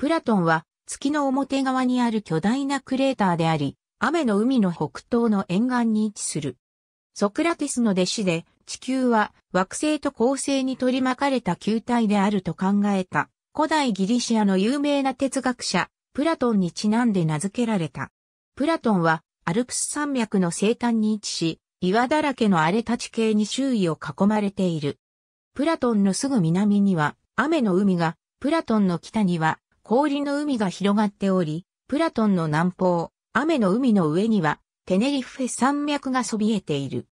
プラトンは月の表側にある巨大なクレーターであり、雨の海の北東の沿岸に位置する。ソクラテスの弟子で、地球は惑星と恒星に取り巻かれた球体であると考えた、古代ギリシアの有名な哲学者、プラトンにちなんで名付けられた。プラトンはアルプス山脈の西端に位置し、岩だらけの荒れた地形に周囲を囲まれている。プラトンのすぐ南には雨の海が、プラトンの北には氷の海が広がっており、プラトンの南方、雨の海の上には、テネリフェ山脈がそびえている。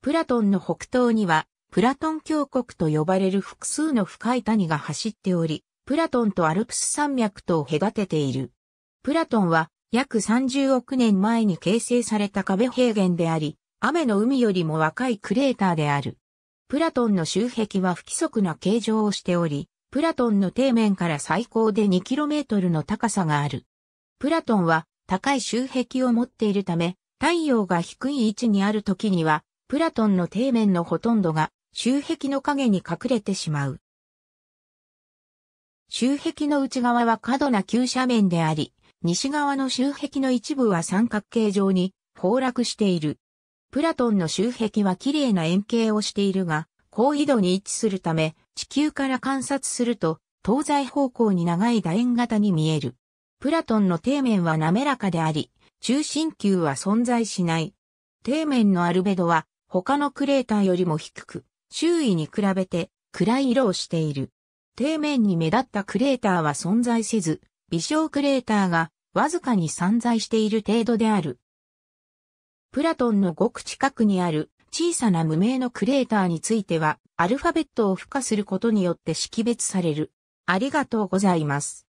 プラトンの北東には、プラトン峡谷と呼ばれる複数の深い谷が走っており、プラトンとアルプス山脈とを隔てている。プラトンは約30億年前に形成された壁平原であり、雨の海よりも若いクレーターである。プラトンの周壁は不規則な形状をしており、プラトンの底面から最高で 2km の高さがある。プラトンは高い周壁を持っているため、太陽が低い位置にある時には、プラトンの底面のほとんどが周壁の影に隠れてしまう。周壁の内側は過度な急斜面であり、西側の周壁の一部は三角形状に崩落している。プラトンの周壁は綺麗な円形をしているが、高緯度に位置するため、地球から観察すると、東西方向に長い楕円型に見える。プラトンの底面は滑らかであり、中心球は存在しない。底面のアルベドは他のクレーターよりも低く、周囲に比べて暗い色をしている。底面に目立ったクレーターは存在せず、微小クレーターがわずかに散在している程度である。プラトンのごく近くにある小さな無名のクレーターについては、アルファベットを付加することによって識別される。ありがとうございます。